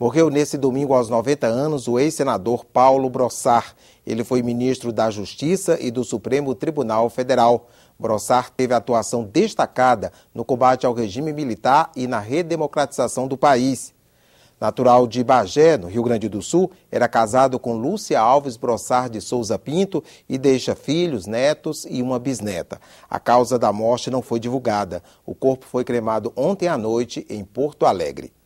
Morreu nesse domingo aos 90 anos o ex-senador Paulo Brossard. Ele foi ministro da Justiça e do Supremo Tribunal Federal. Brossard teve atuação destacada no combate ao regime militar e na redemocratização do país. Natural de Bagé, no Rio Grande do Sul, era casado com Lúcia Alves Brossard de Souza Pinto e deixa filhos, netos e uma bisneta. A causa da morte não foi divulgada. O corpo foi cremado ontem à noite em Porto Alegre.